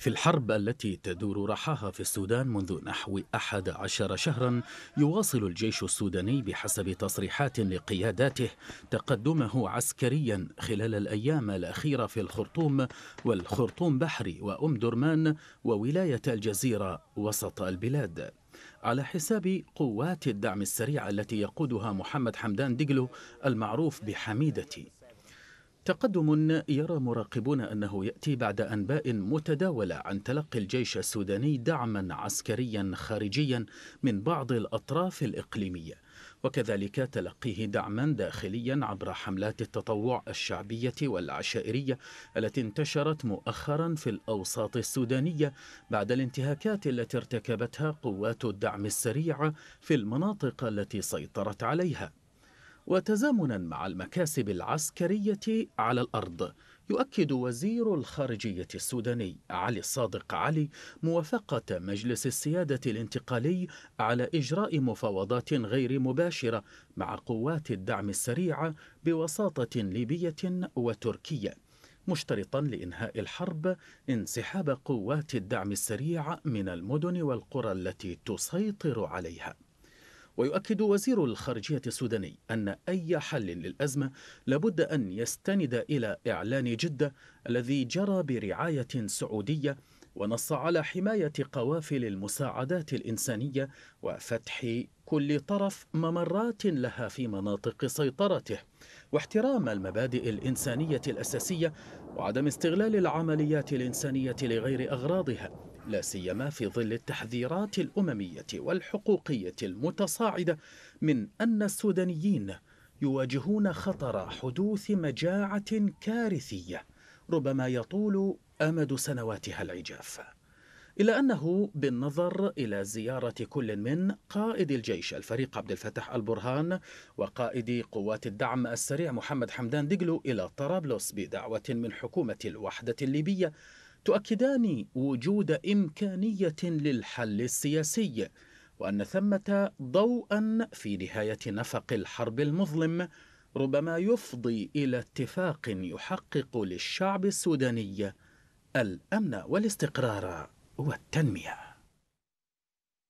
في الحرب التي تدور رحاها في السودان منذ نحو أحد عشر شهرا يواصل الجيش السوداني بحسب تصريحات لقياداته تقدمه عسكريا خلال الأيام الأخيرة في الخرطوم والخرطوم بحري وأم درمان وولاية الجزيرة وسط البلاد على حساب قوات الدعم السريع التي يقودها محمد حمدان دجلو المعروف بحميدتي تقدم يرى مراقبون أنه يأتي بعد أنباء متداولة عن تلقي الجيش السوداني دعما عسكريا خارجيا من بعض الأطراف الإقليمية وكذلك تلقيه دعما داخليا عبر حملات التطوع الشعبية والعشائرية التي انتشرت مؤخرا في الأوساط السودانية بعد الانتهاكات التي ارتكبتها قوات الدعم السريع في المناطق التي سيطرت عليها وتزامنا مع المكاسب العسكرية على الأرض يؤكد وزير الخارجية السوداني علي الصادق علي موافقة مجلس السيادة الانتقالي على إجراء مفاوضات غير مباشرة مع قوات الدعم السريعة بوساطة ليبية وتركية مشترطا لإنهاء الحرب انسحاب قوات الدعم السريع من المدن والقرى التي تسيطر عليها ويؤكد وزير الخارجية السوداني أن أي حل للأزمة لابد أن يستند إلى إعلان جدة الذي جرى برعاية سعودية ونص على حماية قوافل المساعدات الإنسانية وفتح كل طرف ممرات لها في مناطق سيطرته واحترام المبادئ الإنسانية الأساسية وعدم استغلال العمليات الإنسانية لغير أغراضها لا سيما في ظل التحذيرات الأممية والحقوقية المتصاعدة من أن السودانيين يواجهون خطر حدوث مجاعة كارثية ربما يطول أمد سنواتها العجاف إلا أنه بالنظر إلى زيارة كل من قائد الجيش الفريق عبد الفتاح البرهان وقائد قوات الدعم السريع محمد حمدان دقلو إلى طرابلس بدعوة من حكومة الوحدة الليبية تؤكدان وجود إمكانية للحل السياسي وأن ثمة ضوءا في نهاية نفق الحرب المظلم ربما يفضي إلى اتفاق يحقق للشعب السوداني الأمن والاستقرار والتنمية